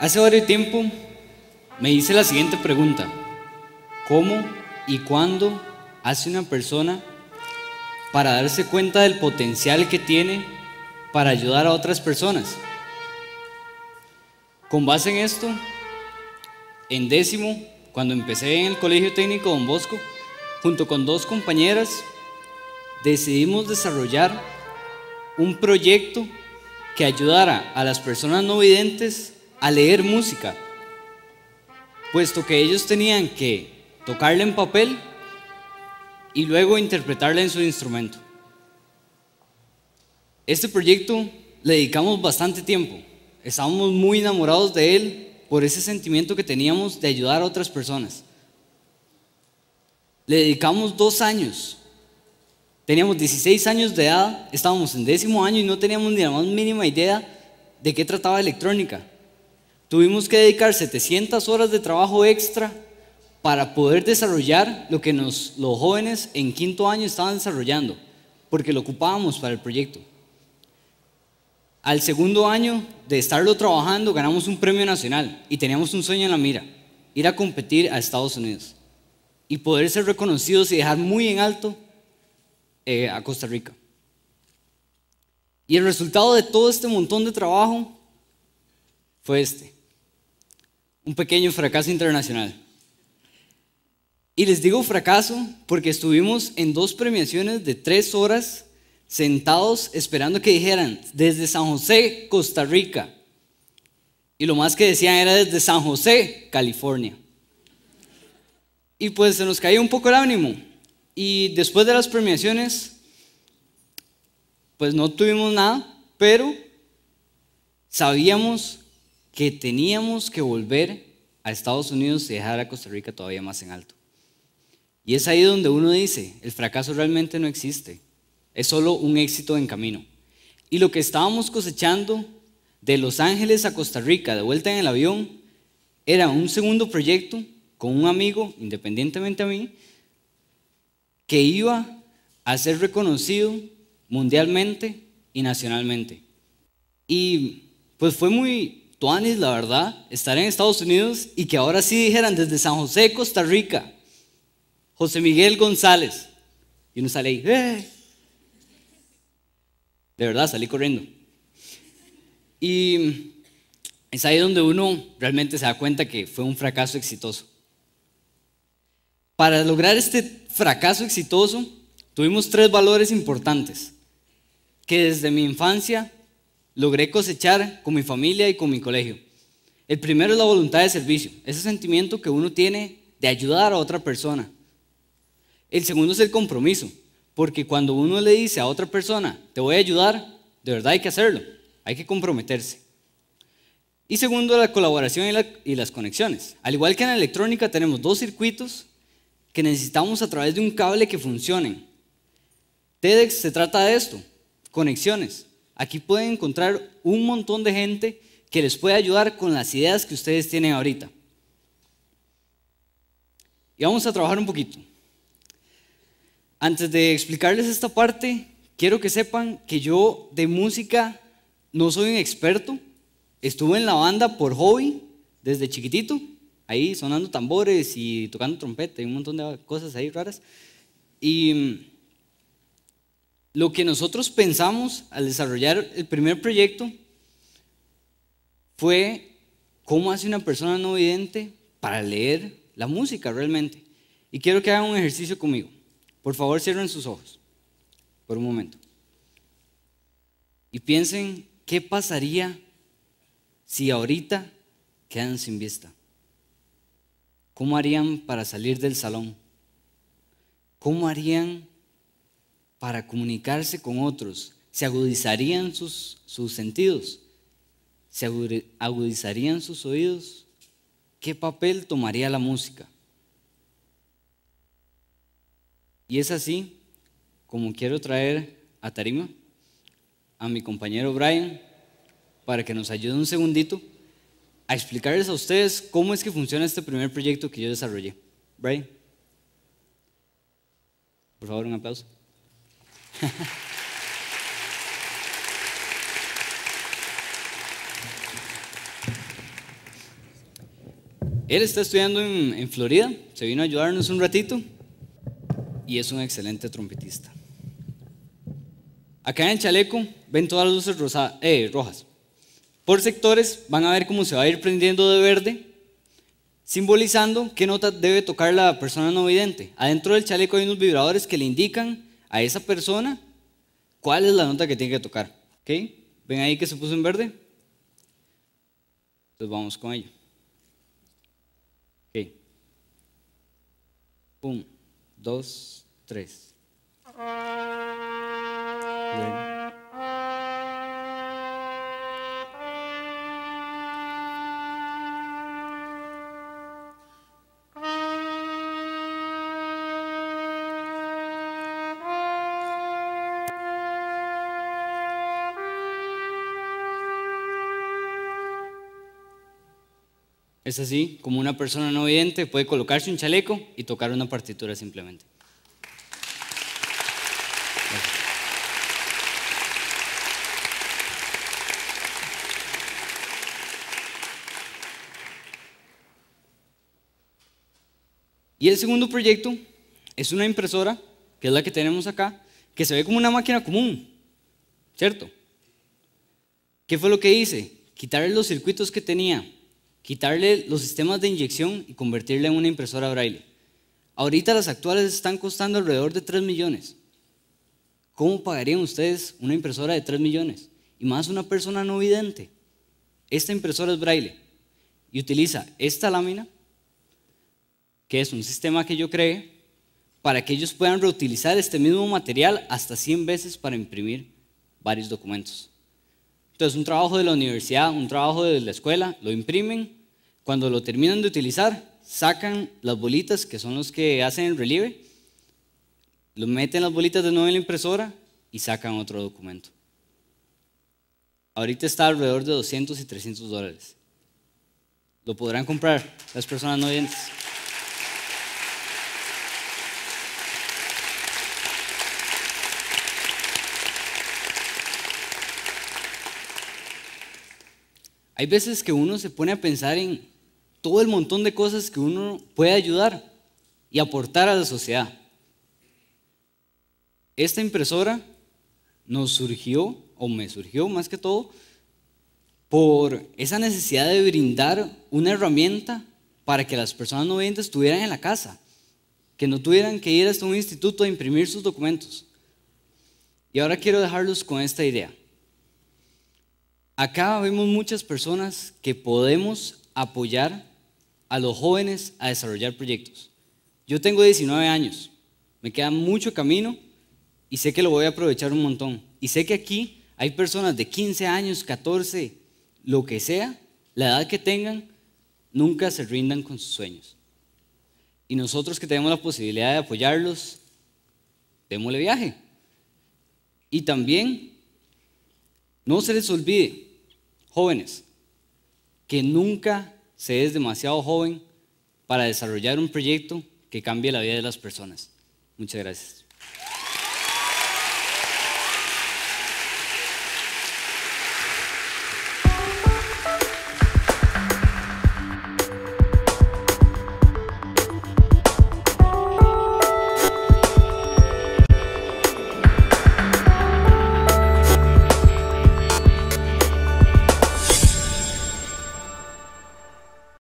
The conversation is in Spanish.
Hace varios tiempo me hice la siguiente pregunta. ¿Cómo y cuándo hace una persona para darse cuenta del potencial que tiene para ayudar a otras personas? Con base en esto, en décimo, cuando empecé en el Colegio Técnico Don Bosco, junto con dos compañeras, decidimos desarrollar un proyecto que ayudara a las personas no videntes a leer música, puesto que ellos tenían que tocarla en papel y luego interpretarla en su instrumento. Este proyecto le dedicamos bastante tiempo, estábamos muy enamorados de él por ese sentimiento que teníamos de ayudar a otras personas. Le dedicamos dos años. Teníamos 16 años de edad, estábamos en décimo año y no teníamos ni la más mínima idea de qué trataba electrónica. Tuvimos que dedicar 700 horas de trabajo extra para poder desarrollar lo que los jóvenes en quinto año estaban desarrollando, porque lo ocupábamos para el proyecto. Al segundo año de estarlo trabajando, ganamos un premio nacional y teníamos un sueño en la mira, ir a competir a Estados Unidos y poder ser reconocidos y dejar muy en alto eh, a Costa Rica. Y el resultado de todo este montón de trabajo fue este. Un pequeño fracaso internacional. Y les digo fracaso porque estuvimos en dos premiaciones de tres horas sentados esperando que dijeran desde San José, Costa Rica. Y lo más que decían era desde San José, California. Y pues se nos caía un poco el ánimo. Y después de las premiaciones, pues no tuvimos nada, pero sabíamos que teníamos que volver a Estados Unidos y dejar a Costa Rica todavía más en alto. Y es ahí donde uno dice, el fracaso realmente no existe, es solo un éxito en camino. Y lo que estábamos cosechando de Los Ángeles a Costa Rica, de vuelta en el avión, era un segundo proyecto con un amigo, independientemente a mí, que iba a ser reconocido mundialmente y nacionalmente. Y pues fue muy la verdad, estar en Estados Unidos y que ahora sí dijeran desde San José, Costa Rica, José Miguel González. Y uno sale ahí, eh". De verdad, salí corriendo. Y es ahí donde uno realmente se da cuenta que fue un fracaso exitoso. Para lograr este fracaso exitoso, tuvimos tres valores importantes que desde mi infancia logré cosechar con mi familia y con mi colegio. El primero es la voluntad de servicio, ese sentimiento que uno tiene de ayudar a otra persona. El segundo es el compromiso, porque cuando uno le dice a otra persona, te voy a ayudar, de verdad hay que hacerlo, hay que comprometerse. Y segundo, la colaboración y, las conexiones. Al igual que en la electrónica tenemos dos circuitos que necesitamos a través de un cable que funcionen. TEDx se trata de esto, conexiones. Aquí pueden encontrar un montón de gente que les puede ayudar con las ideas que ustedes tienen ahorita. Y vamos a trabajar un poquito. Antes de explicarles esta parte, quiero que sepan que yo de música no soy un experto. Estuve en la banda por hobby desde chiquitito, ahí sonando tambores y tocando trompeta y un montón de cosas ahí raras. Y lo que nosotros pensamos al desarrollar el primer proyecto fue cómo hace una persona no vidente para leer la música realmente. Y quiero que hagan un ejercicio conmigo. Por favor, cierren sus ojos por un momento. Y piensen qué pasaría si ahorita quedan sin vista. ¿Cómo harían para salir del salón? ¿Cómo harían para comunicarse con otros. Se agudizarían sus, sus sentidos, se agudizarían sus oídos. ¿Qué papel tomaría la música? Y es así como quiero traer a Tarima, a mi compañero Brian, para que nos ayude un segundito a explicarles a ustedes cómo es que funciona este primer proyecto que yo desarrollé. Brian, por favor, un aplauso. Él está estudiando en, Florida, se vino a ayudarnos un ratito y es un excelente trompetista. Acá en el chaleco ven todas las luces eh, rojas. Por sectores van a ver cómo se va a ir prendiendo de verde, simbolizando qué nota debe tocar la persona no vidente. Adentro del chaleco hay unos vibradores que le indican a esa persona cuál es la nota que tiene que tocar. ¿Ok? ¿Ven ahí que se puso en verde? Entonces vamos con ello. Ok. Un, dos, tres. Es así, como una persona no oyente puede colocarse un chaleco y tocar una partitura simplemente. Y el segundo proyecto es una impresora, que es la que tenemos acá, que se ve como una máquina común, ¿cierto? ¿Qué fue lo que hice? Quitarle los circuitos que tenía quitarle los sistemas de inyección y convertirle en una impresora braille. Ahorita las actuales están costando alrededor de 3 millones. ¿Cómo pagarían ustedes una impresora de 3 millones? Y más una persona no vidente. Esta impresora es braille y utiliza esta lámina, que es un sistema que yo creé, para que ellos puedan reutilizar este mismo material hasta 100 veces para imprimir varios documentos. Entonces, un trabajo de la universidad, un trabajo de la escuela, lo imprimen, cuando lo terminan de utilizar, sacan las bolitas, que son los que hacen el relieve, lo meten las bolitas de nuevo en la impresora y sacan otro documento. Ahorita está alrededor de 200 y 300 dólares. Lo podrán comprar las personas no oyentes. Hay veces que uno se pone a pensar en todo el montón de cosas que uno puede ayudar y aportar a la sociedad. Esta impresora nos surgió, o me surgió más que todo, por esa necesidad de brindar una herramienta para que las personas no videntes estuvieran en la casa, que no tuvieran que ir hasta un instituto a imprimir sus documentos. Y ahora quiero dejarlos con esta idea. Acá vemos muchas personas que podemos apoyar a los jóvenes a desarrollar proyectos. Yo tengo 19 años, me queda mucho camino y sé que lo voy a aprovechar un montón. Y sé que aquí hay personas de 15 años, 14, lo que sea, la edad que tengan, nunca se rindan con sus sueños. Y nosotros que tenemos la posibilidad de apoyarlos, démosle viaje. Y también, no se les olvide, Jóvenes, que nunca se es demasiado joven para desarrollar un proyecto que cambie la vida de las personas. Muchas gracias.